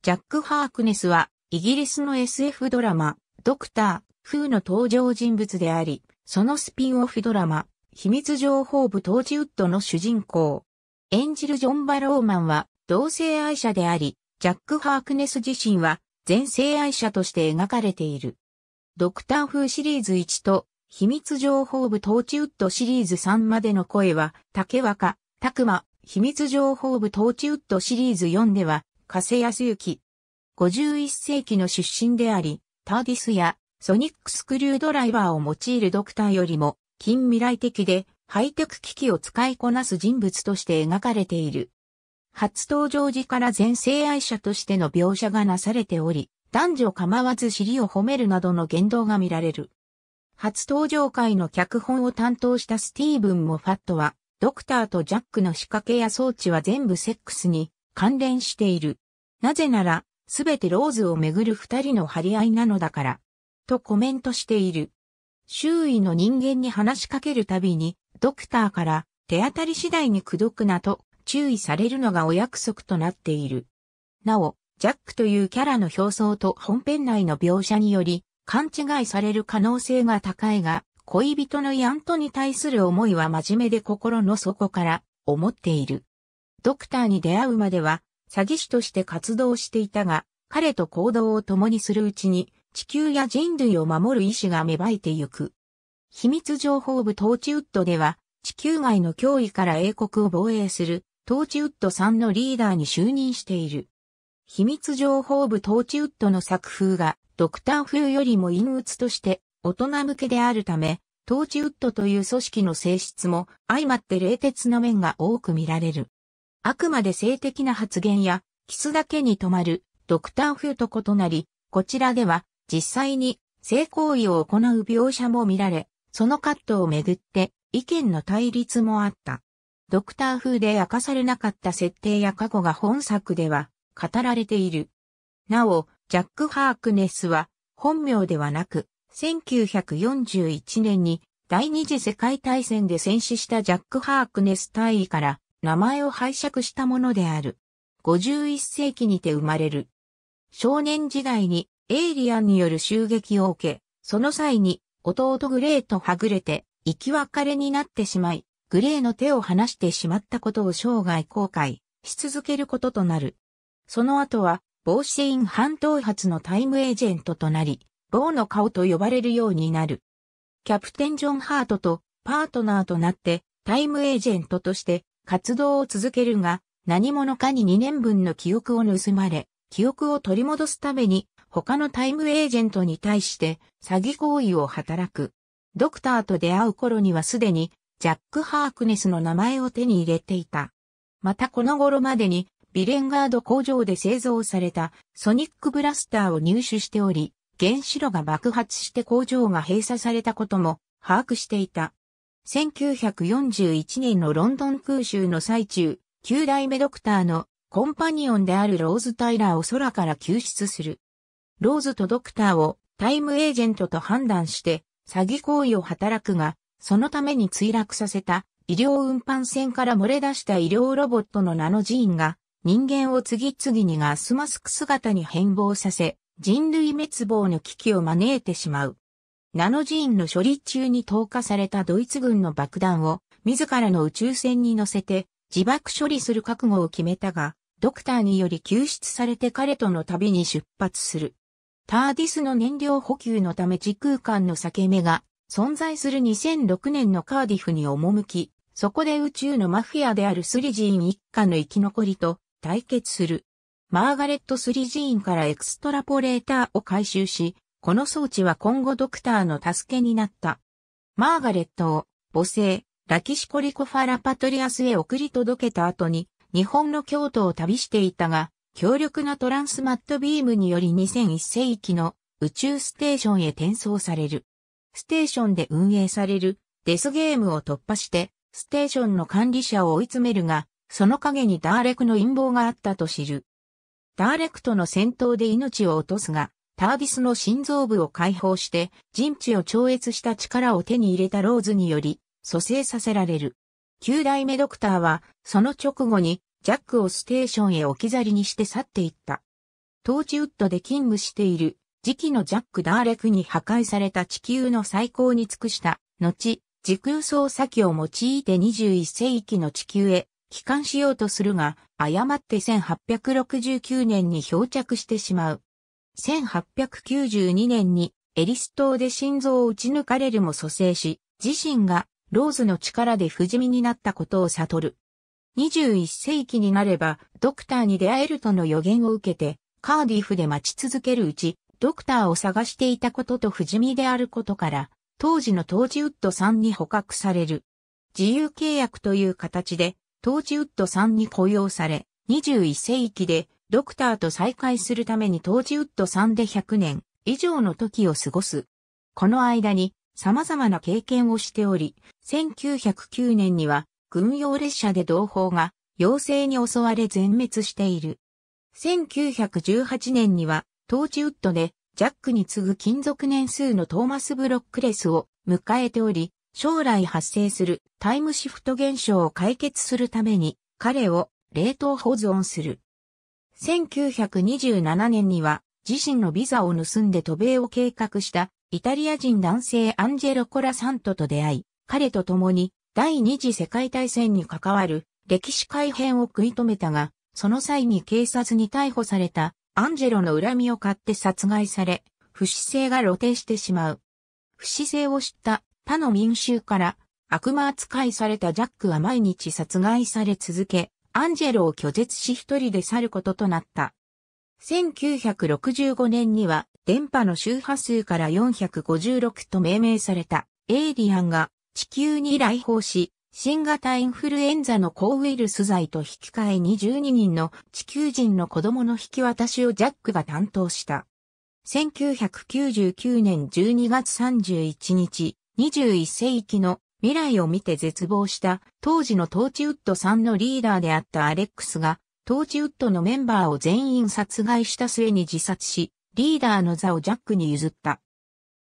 ジャック・ハークネスは、イギリスの SF ドラマ、ドクター、フーの登場人物であり、そのスピンオフドラマ、秘密情報部トーチウッドの主人公。演じるジョン・バローマンは、同性愛者であり、ジャック・ハークネス自身は、全性愛者として描かれている。ドクターフーシリーズ1と、秘密情報部トーチウッドシリーズ3までの声は、竹若、た馬、秘密情報部トーチウッドシリーズ4では、加瀬康之。51世紀の出身であり、ターディスやソニックスクリュードライバーを用いるドクターよりも近未来的でハイテク機器を使いこなす人物として描かれている。初登場時から全性愛者としての描写がなされており、男女構わず尻を褒めるなどの言動が見られる。初登場回の脚本を担当したスティーブン・モファットは、ドクターとジャックの仕掛けや装置は全部セックスに関連している。なぜなら、すべてローズをめぐる二人の張り合いなのだから。とコメントしている。周囲の人間に話しかけるたびに、ドクターから手当たり次第にくどくなと注意されるのがお約束となっている。なお、ジャックというキャラの表層と本編内の描写により、勘違いされる可能性が高いが、恋人のヤントに対する思いは真面目で心の底から思っている。ドクターに出会うまでは、詐欺師として活動していたが、彼と行動を共にするうちに、地球や人類を守る意志が芽生えてゆく。秘密情報部トーチウッドでは、地球外の脅威から英国を防衛する、トーチウッドさんのリーダーに就任している。秘密情報部トーチウッドの作風が、ドクター風よりも陰鬱として、大人向けであるため、トーチウッドという組織の性質も相まって冷徹な面が多く見られる。あくまで性的な発言や、キスだけに止まる、ドクター風と異なり、こちらでは、実際に、性行為を行う描写も見られ、そのカットをめぐって、意見の対立もあった。ドクター風で明かされなかった設定や過去が本作では、語られている。なお、ジャック・ハークネスは、本名ではなく、1941年に第二次世界大戦で戦死したジャック・ハークネス大尉から名前を拝借したものである。51世紀にて生まれる。少年時代にエイリアンによる襲撃を受け、その際に弟グレーとはぐれて生き別れになってしまい、グレーの手を離してしまったことを生涯後悔し続けることとなる。その後は、ボーシイン半島発のタイムエージェントとなり、ボーの顔と呼ばれるようになる。キャプテン・ジョン・ハートとパートナーとなって、タイムエージェントとして活動を続けるが、何者かに2年分の記憶を盗まれ、記憶を取り戻すために、他のタイムエージェントに対して詐欺行為を働く。ドクターと出会う頃にはすでに、ジャック・ハークネスの名前を手に入れていた。またこの頃までに、ビレンガード工場で製造されたソニックブラスターを入手しており、原子炉が爆発して工場が閉鎖されたことも把握していた。1941年のロンドン空襲の最中、9代目ドクターのコンパニオンであるローズ・タイラーを空から救出する。ローズとドクターをタイムエージェントと判断して詐欺行為を働くが、そのために墜落させた医療運搬船から漏れ出した医療ロボットのナノジーンが人間を次々にガスマスク姿に変貌させ人類滅亡の危機を招いてしまう。ナノジーンの処理中に投下されたドイツ軍の爆弾を自らの宇宙船に乗せて自爆処理する覚悟を決めたが、ドクターにより救出されて彼との旅に出発する。ターディスの燃料補給のため時空間の裂け目が存在する2006年のカーディフに赴き、そこで宇宙のマフィアであるスリジーン一家の生き残りと対決する。マーガレット・スリジーンからエクストラポレーターを回収し、この装置は今後ドクターの助けになった。マーガレットを母性、ラキシコリコファラパトリアスへ送り届けた後に、日本の京都を旅していたが、強力なトランスマットビームにより2001世紀の宇宙ステーションへ転送される。ステーションで運営されるデスゲームを突破して、ステーションの管理者を追い詰めるが、その陰にダーレクの陰謀があったと知る。ダーレクとの戦闘で命を落とすが、タービスの心臓部を解放して人知を超越した力を手に入れたローズにより蘇生させられる。9代目ドクターはその直後にジャックをステーションへ置き去りにして去っていった。トーチウッドで勤務している時期のジャック・ダーレクに破壊された地球の最高に尽くした後、時空操作機を用いて21世紀の地球へ帰還しようとするが、誤って1869年に漂着してしまう。1892年にエリス島で心臓を撃ち抜かれるも蘇生し、自身がローズの力で不死身になったことを悟る。21世紀になれば、ドクターに出会えるとの予言を受けて、カーディフで待ち続けるうち、ドクターを探していたことと不死身であることから、当時のトージウッドさんに捕獲される。自由契約という形で、トージウッドさんに雇用され、21世紀でドクターと再会するために当時ウッド3で100年以上の時を過ごす。この間に様々な経験をしており、1909年には軍用列車で同胞が妖精に襲われ全滅している。1918年には当時ウッドでジャックに次ぐ金属年数のトーマス・ブロックレスを迎えており、将来発生するタイムシフト現象を解決するために彼を冷凍保存する。1927年には自身のビザを盗んで渡米を計画したイタリア人男性アンジェロ・コラ・サントと出会い、彼と共に第二次世界大戦に関わる歴史改変を食い止めたが、その際に警察に逮捕されたアンジェロの恨みを買って殺害され、不死性が露呈してしまう。不死性を知った他の民衆から悪魔扱いされたジャックは毎日殺害され続け、アンジェロを拒絶し一人で去ることとなった。1965年には電波の周波数から456と命名されたエイリアンが地球に来訪し、新型インフルエンザの抗ウイルス剤と引き換えに12人の地球人の子供の引き渡しをジャックが担当した。1999年12月31日、21世紀の未来を見て絶望した当時のトーチウッドさんのリーダーであったアレックスが、トーチウッドのメンバーを全員殺害した末に自殺し、リーダーの座をジャックに譲った。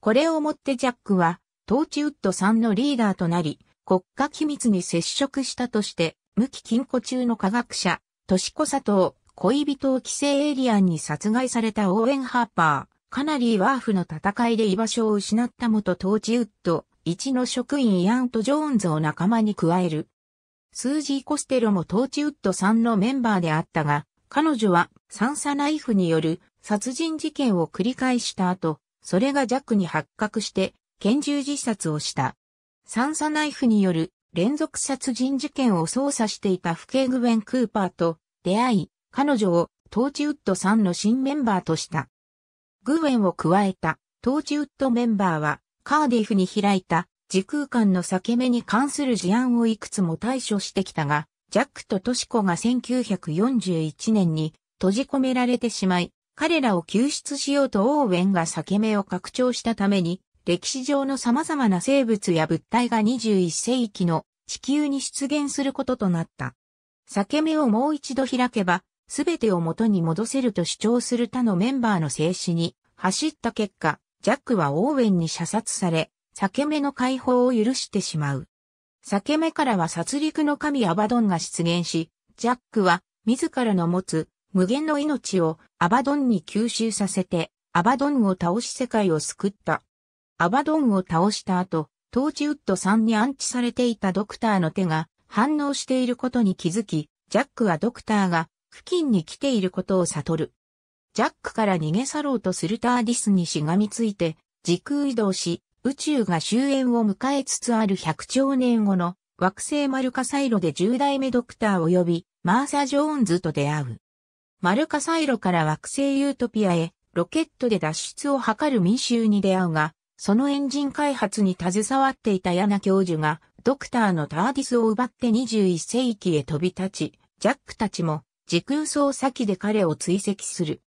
これをもってジャックは、トーチウッドさんのリーダーとなり、国家機密に接触したとして、無期禁錮中の科学者、トシコ佐藤、恋人を規制エリアンに殺害されたオーウェン・ハーパー、カナリー・ワーフの戦いで居場所を失った元トーチウッド、一の職員ヤンとジョーンズを仲間に加える。スージー・コステロもトーチウッドさんのメンバーであったが、彼女は三サナイフによる殺人事件を繰り返した後、それが弱に発覚して拳銃自殺をした。三サナイフによる連続殺人事件を捜査していたフケーグェン・クーパーと出会い、彼女をトーチウッドさんの新メンバーとした。グウェンを加えたトーチウッドメンバーはカーディフに開いた時空間の裂け目に関する事案をいくつも対処してきたが、ジャックとトシコが1941年に閉じ込められてしまい、彼らを救出しようとオーウェンが裂け目を拡張したために、歴史上の様々な生物や物体が21世紀の地球に出現することとなった。裂け目をもう一度開けば、すべてを元に戻せると主張する他のメンバーの静止に走った結果、ジャックはオーウェンに射殺され、裂け目の解放を許してしまう。裂け目からは殺戮の神アバドンが出現し、ジャックは自らの持つ無限の命をアバドンに吸収させて、アバドンを倒し世界を救った。アバドンを倒した後、トーチウッドさんに安置されていたドクターの手が反応していることに気づき、ジャックはドクターが付近に来ていることを悟る。ジャックから逃げ去ろうとするターディスにしがみついて、時空移動し、宇宙が終焉を迎えつつある100兆年後の惑星マルカサイロで10代目ドクター及びマーサ・ジョーンズと出会う。マルカサイロから惑星ユートピアへロケットで脱出を図る民衆に出会うが、そのエンジン開発に携わっていたヤナ教授がドクターのターディスを奪って21世紀へ飛び立ち、ジャックたちも時空操先で彼を追跡する。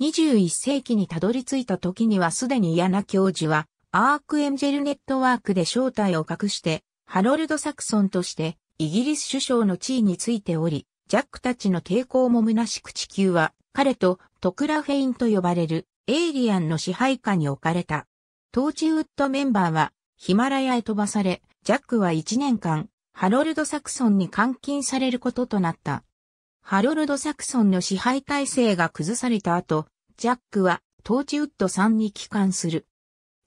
21世紀にたどり着いた時にはすでに嫌な教授は、アークエンジェルネットワークで正体を隠して、ハロルド・サクソンとして、イギリス首相の地位についており、ジャックたちの抵抗も虚しく地球は、彼とトクラフェインと呼ばれるエイリアンの支配下に置かれた。トーチウッドメンバーはヒマラヤへ飛ばされ、ジャックは1年間、ハロルド・サクソンに監禁されることとなった。ハロルド・サクソンの支配体制が崩された後、ジャックはトーチウッドさんに帰還する。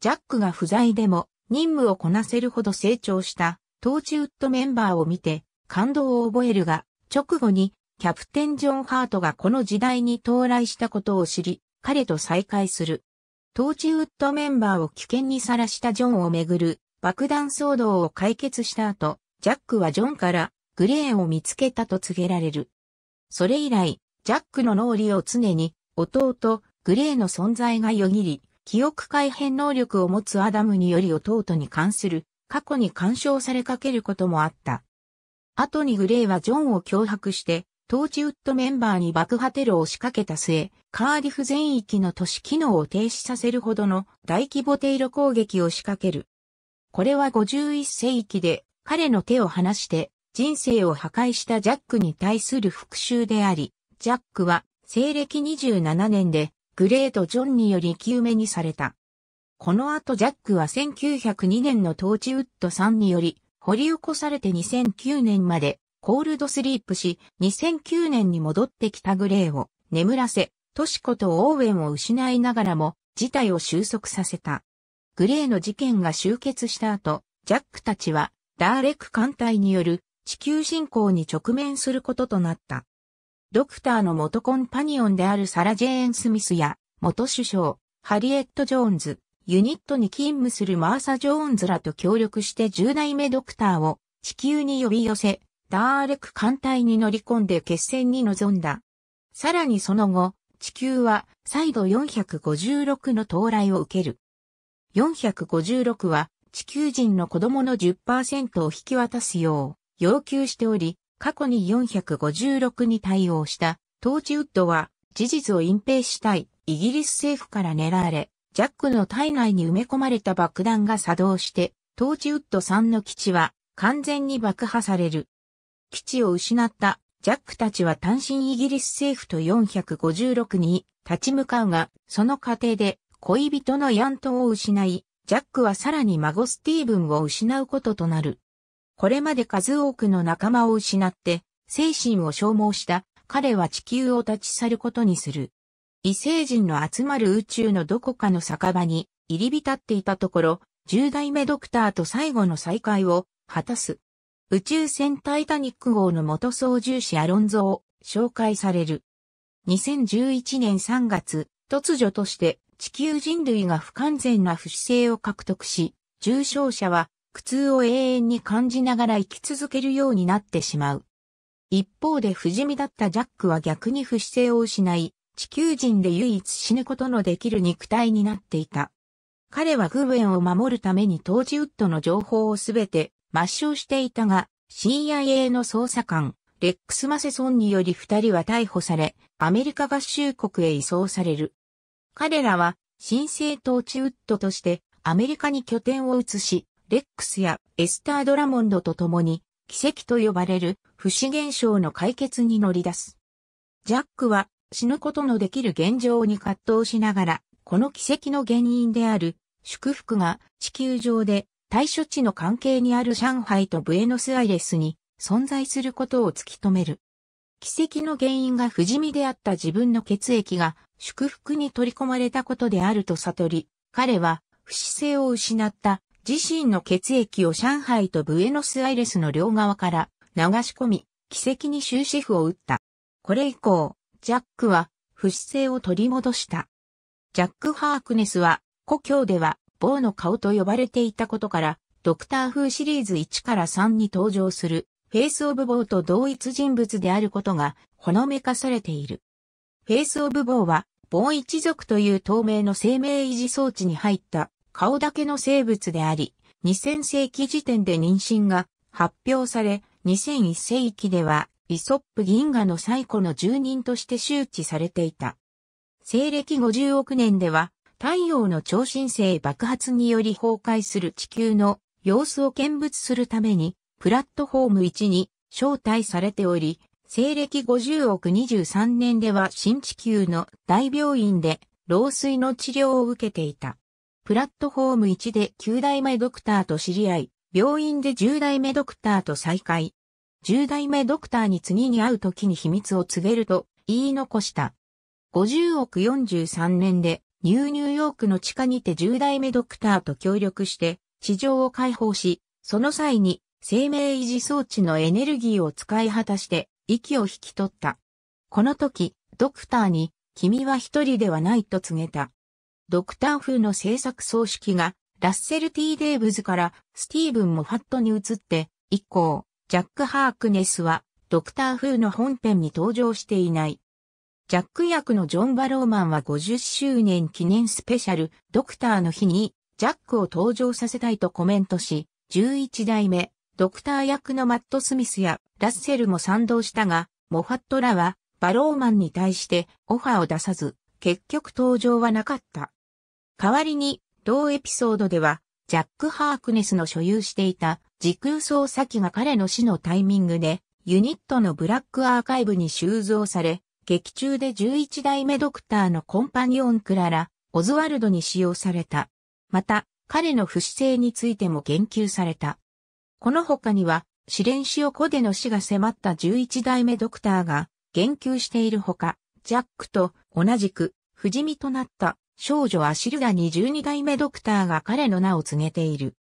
ジャックが不在でも任務をこなせるほど成長したトーチウッドメンバーを見て感動を覚えるが、直後にキャプテン・ジョン・ハートがこの時代に到来したことを知り、彼と再会する。トーチウッドメンバーを危険にさらしたジョンをめぐる爆弾騒動を解決した後、ジャックはジョンからグレーンを見つけたと告げられる。それ以来、ジャックの脳裏を常に弟、グレーの存在がよぎり、記憶改変能力を持つアダムにより弟に関する過去に干渉されかけることもあった。後にグレイはジョンを脅迫して、トーチウッドメンバーに爆破テロを仕掛けた末、カーディフ全域の都市機能を停止させるほどの大規模テイロ攻撃を仕掛ける。これは51世紀で彼の手を離して人生を破壊したジャックに対する復讐であり、ジャックは西暦27年でグレート・ジョンにより埋めにされた。この後ジャックは1902年のトーチウッドさんにより掘り起こされて2009年までコールドスリープし2009年に戻ってきたグレーを眠らせ、トシコとオーウェンを失いながらも事態を収束させた。グレーの事件が終結した後、ジャックたちはダーレック艦隊による地球侵攻に直面することとなった。ドクターの元コンパニオンであるサラ・ジェーン・スミスや、元首相、ハリエット・ジョーンズ、ユニットに勤務するマーサ・ジョーンズらと協力して10代目ドクターを地球に呼び寄せ、ダーレク艦隊に乗り込んで決戦に臨んだ。さらにその後、地球は再度456の到来を受ける。456は地球人の子供の10%を引き渡すよう。要求しており、過去に456に対応したトーチウッドは事実を隠蔽したいイギリス政府から狙われ、ジャックの体内に埋め込まれた爆弾が作動して、トーチウッド3の基地は完全に爆破される。基地を失ったジャックたちは単身イギリス政府と456に立ち向かうが、その過程で恋人のヤントンを失い、ジャックはさらに孫スティーブンを失うこととなる。これまで数多くの仲間を失って、精神を消耗した彼は地球を立ち去ることにする。異星人の集まる宇宙のどこかの酒場に入り浸っていたところ、10代目ドクターと最後の再会を果たす。宇宙船タイタニック号の元操縦士アロンゾを紹介される。2011年3月、突如として地球人類が不完全な不死性を獲得し、重症者は苦痛を永遠に感じながら生き続けるようになってしまう。一方で不死身だったジャックは逆に不死性を失い、地球人で唯一死ぬことのできる肉体になっていた。彼はグウェンを守るために当時ウッドの情報をすべて抹消していたが、CIA の捜査官、レックス・マセソンにより二人は逮捕され、アメリカ合衆国へ移送される。彼らは、新生統治ウッドとしてアメリカに拠点を移し、レックスやエスター・ドラモンドと共に、奇跡と呼ばれる不死現象の解決に乗り出す。ジャックは死ぬことのできる現状に葛藤しながら、この奇跡の原因である祝福が地球上で対処地の関係にある上海とブエノスアイレスに存在することを突き止める。奇跡の原因が不死身であった自分の血液が祝福に取り込まれたことであると悟り、彼は不死性を失った自身の血液を上海とブエノスアイレスの両側から流し込み、奇跡に終止符を打った。これ以降、ジャックは不死性を取り戻した。ジャック・ハークネスは、故郷では、ボーの顔と呼ばれていたことから、ドクター風シリーズ1から3に登場する、フェイス・オブ・ボーと同一人物であることが、ほのめかされている。フェイス・オブ・ボーは、ボー一族という透明の生命維持装置に入った顔だけの生物であり、2000世紀時点で妊娠が発表され、2001世紀ではイソップ銀河の最古の住人として周知されていた。西暦50億年では、太陽の超新星爆発により崩壊する地球の様子を見物するために、プラットフォーム1に招待されており、西暦50億23年では新地球の大病院で老衰の治療を受けていた。プラットフォーム1で9代目ドクターと知り合い、病院で10代目ドクターと再会。10代目ドクターに次に会う時に秘密を告げると言い残した。50億43年でニューニューヨークの地下にて10代目ドクターと協力して地上を解放し、その際に生命維持装置のエネルギーを使い果たして息を引き取った。この時、ドクターに君は一人ではないと告げた。ドクター風の制作葬式が、ラッセル・ T・ デイブズからスティーブン・モファットに移って、以降、ジャック・ハークネスは、ドクター風の本編に登場していない。ジャック役のジョン・バローマンは50周年記念スペシャル、ドクターの日に、ジャックを登場させたいとコメントし、11代目、ドクター役のマット・スミスやラッセルも賛同したが、モファットらは、バローマンに対してオファーを出さず、結局登場はなかった。代わりに、同エピソードでは、ジャック・ハークネスの所有していた時空操作機が彼の死のタイミングで、ユニットのブラックアーカイブに収蔵され、劇中で11代目ドクターのコンパニオンクララ、オズワルドに使用された。また、彼の不死性についても言及された。この他には、試練死を子での死が迫った11代目ドクターが言及しているほか、ジャックと同じく不死身となった少女アシルダに12代目ドクターが彼の名を告げている。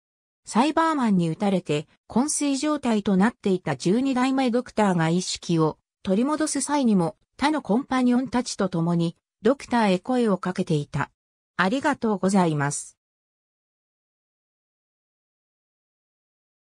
サイバーマンに撃たれて、昏睡状態となっていた12代目ドクターが意識を取り戻す際にも、他のコンパニオンたちと共に、ドクターへ声をかけていた。ありがとうございます。